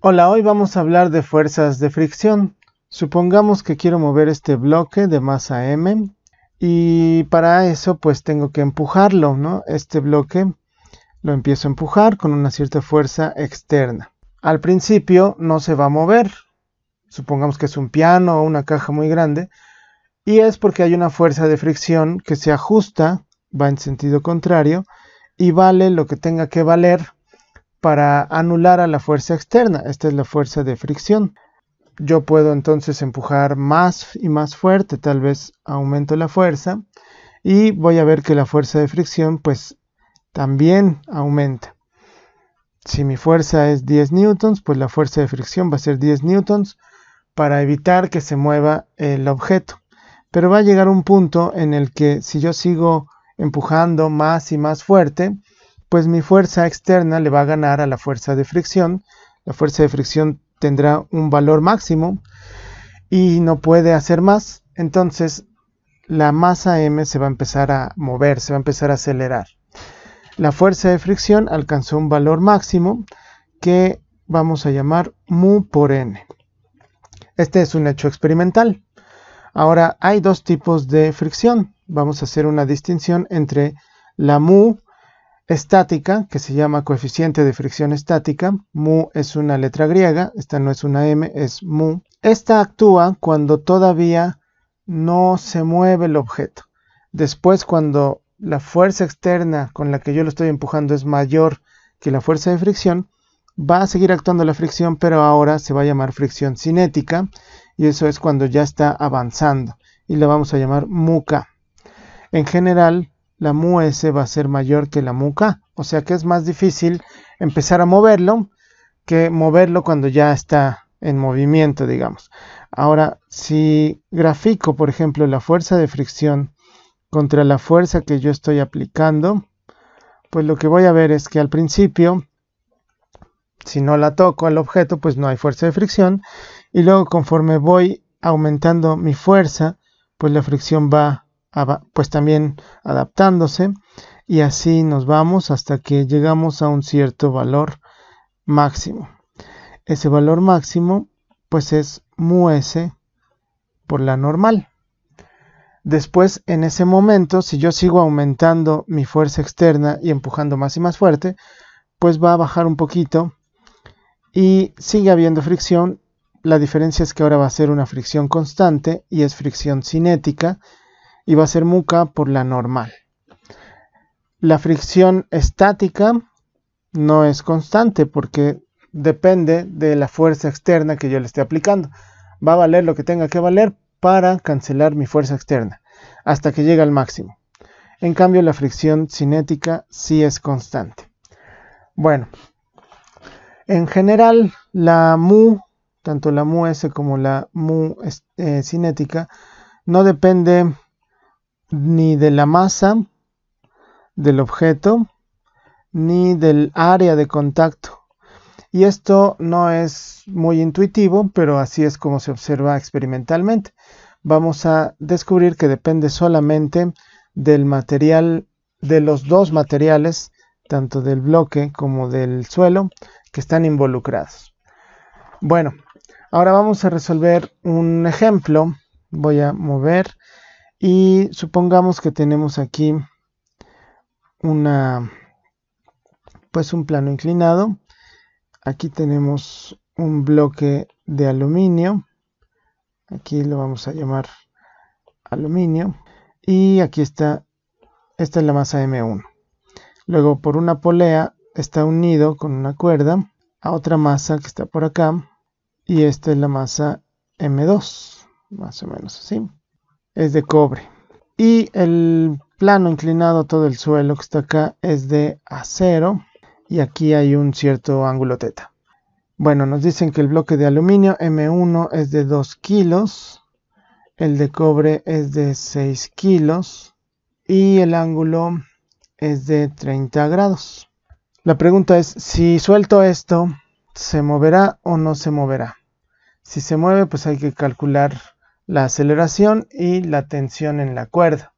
Hola, hoy vamos a hablar de fuerzas de fricción. Supongamos que quiero mover este bloque de masa M y para eso pues tengo que empujarlo, ¿no? Este bloque lo empiezo a empujar con una cierta fuerza externa. Al principio no se va a mover. Supongamos que es un piano o una caja muy grande y es porque hay una fuerza de fricción que se ajusta, va en sentido contrario y vale lo que tenga que valer para anular a la fuerza externa. Esta es la fuerza de fricción. Yo puedo entonces empujar más y más fuerte, tal vez aumento la fuerza y voy a ver que la fuerza de fricción pues también aumenta. Si mi fuerza es 10 newtons, pues la fuerza de fricción va a ser 10 newtons para evitar que se mueva el objeto. Pero va a llegar un punto en el que si yo sigo empujando más y más fuerte, pues mi fuerza externa le va a ganar a la fuerza de fricción. La fuerza de fricción tendrá un valor máximo y no puede hacer más. Entonces la masa M se va a empezar a mover, se va a empezar a acelerar. La fuerza de fricción alcanzó un valor máximo que vamos a llamar mu por n. Este es un hecho experimental. Ahora hay dos tipos de fricción. Vamos a hacer una distinción entre la mu estática, que se llama coeficiente de fricción estática. Mu es una letra griega, esta no es una M, es mu. Esta actúa cuando todavía no se mueve el objeto. Después, cuando la fuerza externa con la que yo lo estoy empujando es mayor que la fuerza de fricción, va a seguir actuando la fricción, pero ahora se va a llamar fricción cinética, y eso es cuando ya está avanzando, y la vamos a llamar k En general, la mu s va a ser mayor que la mu k. O sea que es más difícil empezar a moverlo que moverlo cuando ya está en movimiento, digamos. Ahora, si grafico, por ejemplo, la fuerza de fricción contra la fuerza que yo estoy aplicando, pues lo que voy a ver es que al principio, si no la toco al objeto, pues no hay fuerza de fricción. Y luego conforme voy aumentando mi fuerza, pues la fricción va pues también adaptándose y así nos vamos hasta que llegamos a un cierto valor máximo. Ese valor máximo pues es mu s por la normal. Después, en ese momento, si yo sigo aumentando mi fuerza externa y empujando más y más fuerte, pues va a bajar un poquito y sigue habiendo fricción. La diferencia es que ahora va a ser una fricción constante y es fricción cinética y va a ser muca por la normal. La fricción estática no es constante porque depende de la fuerza externa que yo le esté aplicando. Va a valer lo que tenga que valer para cancelar mi fuerza externa hasta que llegue al máximo. En cambio, la fricción cinética sí es constante. Bueno, en general, la mu, tanto la mu S como la mu eh, cinética, no depende ni de la masa del objeto ni del área de contacto. Y esto no es muy intuitivo, pero así es como se observa experimentalmente. Vamos a descubrir que depende solamente del material, de los dos materiales, tanto del bloque como del suelo, que están involucrados. Bueno, ahora vamos a resolver un ejemplo. Voy a mover y supongamos que tenemos aquí una pues un plano inclinado. Aquí tenemos un bloque de aluminio. Aquí lo vamos a llamar aluminio. Y aquí está, esta es la masa M1. Luego por una polea está unido con una cuerda a otra masa que está por acá. Y esta es la masa M2, más o menos así es de cobre. Y el plano inclinado, todo el suelo que está acá es de acero. Y aquí hay un cierto ángulo teta. Bueno, nos dicen que el bloque de aluminio M1 es de 2 kilos. El de cobre es de 6 kilos. Y el ángulo es de 30 grados. La pregunta es, si suelto esto, ¿se moverá o no se moverá? Si se mueve, pues hay que calcular la aceleración y la tensión en la cuerda.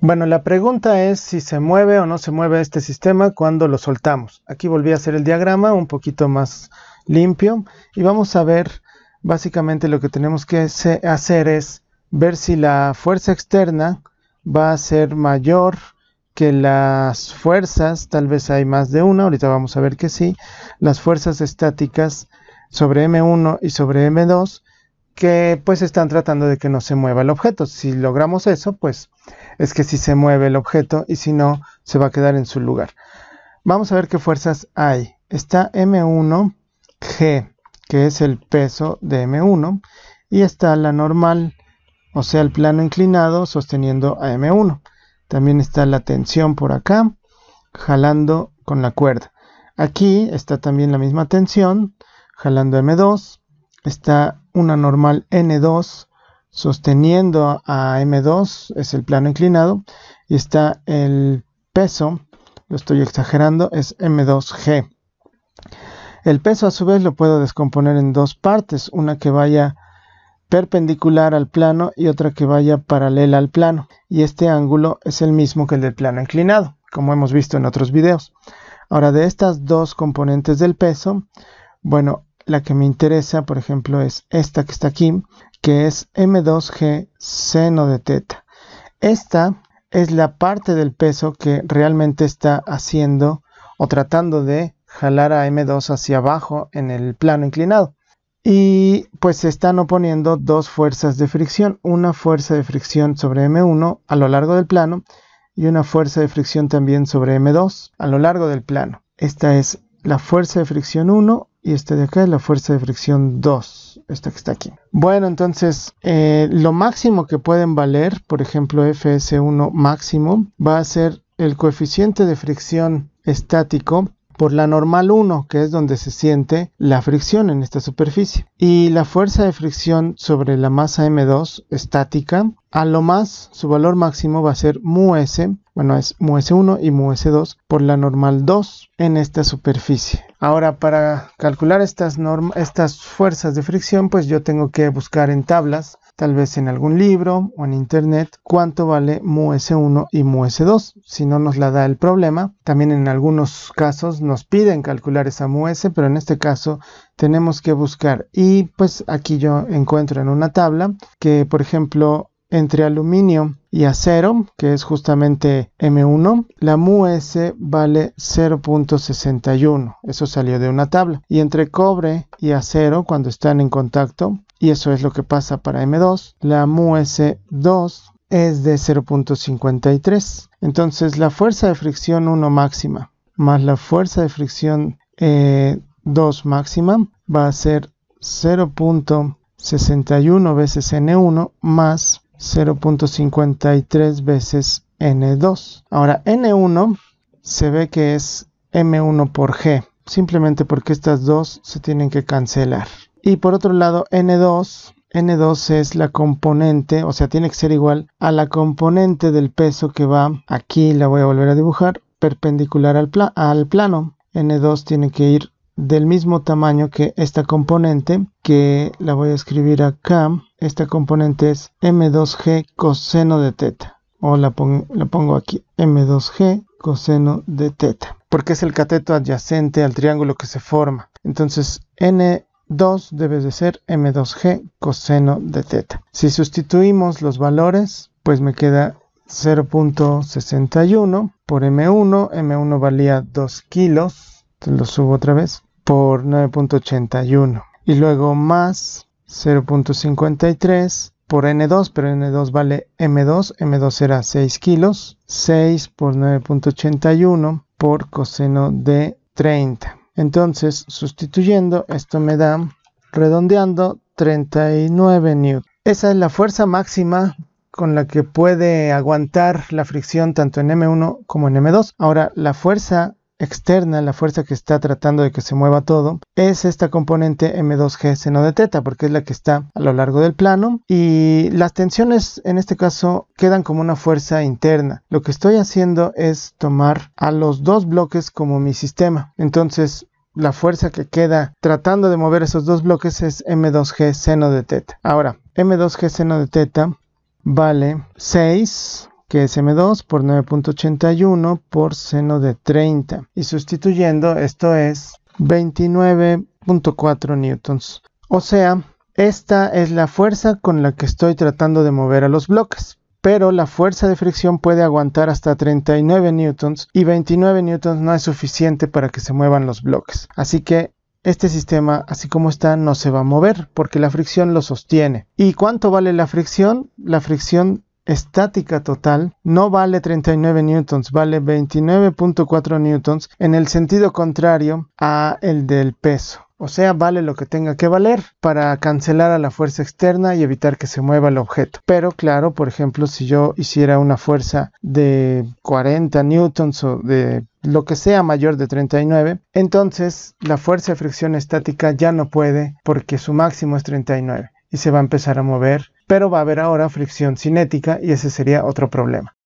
Bueno, la pregunta es si se mueve o no se mueve este sistema cuando lo soltamos. Aquí volví a hacer el diagrama un poquito más limpio y vamos a ver básicamente lo que tenemos que hacer es ver si la fuerza externa va a ser mayor que las fuerzas, tal vez hay más de una, ahorita vamos a ver que sí, las fuerzas estáticas sobre M1 y sobre M2 que pues están tratando de que no se mueva el objeto. Si logramos eso, pues es que si se mueve el objeto y si no, se va a quedar en su lugar. Vamos a ver qué fuerzas hay. Está M1G, que es el peso de M1, y está la normal, o sea, el plano inclinado sosteniendo a M1. También está la tensión por acá, jalando con la cuerda. Aquí está también la misma tensión, jalando M2, está una normal N2 sosteniendo a M2, es el plano inclinado, y está el peso, lo estoy exagerando, es M2G. El peso a su vez lo puedo descomponer en dos partes, una que vaya perpendicular al plano y otra que vaya paralela al plano. Y este ángulo es el mismo que el del plano inclinado, como hemos visto en otros videos. Ahora de estas dos componentes del peso, bueno, la que me interesa, por ejemplo, es esta que está aquí, que es M2G seno de teta. Esta es la parte del peso que realmente está haciendo o tratando de jalar a M2 hacia abajo en el plano inclinado. Y pues se están oponiendo dos fuerzas de fricción, una fuerza de fricción sobre M1 a lo largo del plano y una fuerza de fricción también sobre M2 a lo largo del plano. Esta es la fuerza de fricción 1 y esta de acá es la fuerza de fricción 2, esta que está aquí. Bueno, entonces eh, lo máximo que pueden valer, por ejemplo FS1 máximo, va a ser el coeficiente de fricción estático por la normal 1, que es donde se siente la fricción en esta superficie. Y la fuerza de fricción sobre la masa M2 estática, a lo más su valor máximo va a ser mu bueno es mu S1 y mu S2 por la normal 2 en esta superficie. Ahora para calcular estas, estas fuerzas de fricción pues yo tengo que buscar en tablas tal vez en algún libro o en internet, cuánto vale mu 1 y mu 2 Si no nos la da el problema, también en algunos casos nos piden calcular esa mu pero en este caso tenemos que buscar. Y pues aquí yo encuentro en una tabla que, por ejemplo, entre aluminio y acero, que es justamente M1, la mu vale 0.61. Eso salió de una tabla. Y entre cobre y acero, cuando están en contacto, y eso es lo que pasa para M2. La s 2 es de 0.53. Entonces la fuerza de fricción 1 máxima más la fuerza de fricción 2 eh, máxima va a ser 0.61 veces N1 más 0.53 veces N2. Ahora N1 se ve que es M1 por G, simplemente porque estas dos se tienen que cancelar. Y por otro lado, N2, N2 es la componente, o sea, tiene que ser igual a la componente del peso que va, aquí la voy a volver a dibujar, perpendicular al, al plano. N2 tiene que ir del mismo tamaño que esta componente, que la voy a escribir acá. Esta componente es M2G coseno de teta. O la, la pongo aquí, M2G coseno de teta. Porque es el cateto adyacente al triángulo que se forma. Entonces, N 2 debe de ser m2g coseno de teta. Si sustituimos los valores, pues me queda 0.61 por m1, m1 valía 2 kilos, lo subo otra vez, por 9.81 y luego más 0.53 por n2, pero n2 vale m2, m2 era 6 kilos, 6 por 9.81 por coseno de 30. Entonces, sustituyendo, esto me da, redondeando, 39 newton. Esa es la fuerza máxima con la que puede aguantar la fricción tanto en M1 como en M2. Ahora, la fuerza externa, la fuerza que está tratando de que se mueva todo, es esta componente M2G seno de teta, porque es la que está a lo largo del plano. Y las tensiones en este caso quedan como una fuerza interna. Lo que estoy haciendo es tomar a los dos bloques como mi sistema. Entonces la fuerza que queda tratando de mover esos dos bloques es M2G seno de teta. Ahora, M2G seno de teta vale 6 que es M2 por 9.81 por seno de 30 y sustituyendo esto es 29.4 newtons. O sea, esta es la fuerza con la que estoy tratando de mover a los bloques, pero la fuerza de fricción puede aguantar hasta 39 newtons y 29 newtons no es suficiente para que se muevan los bloques. Así que este sistema, así como está, no se va a mover porque la fricción lo sostiene. ¿Y cuánto vale la fricción? La fricción estática total no vale 39 newtons, vale 29.4 newtons en el sentido contrario a el del peso. O sea, vale lo que tenga que valer para cancelar a la fuerza externa y evitar que se mueva el objeto. Pero claro, por ejemplo, si yo hiciera una fuerza de 40 newtons o de lo que sea mayor de 39, entonces la fuerza de fricción estática ya no puede porque su máximo es 39 y se va a empezar a mover pero va a haber ahora fricción cinética y ese sería otro problema.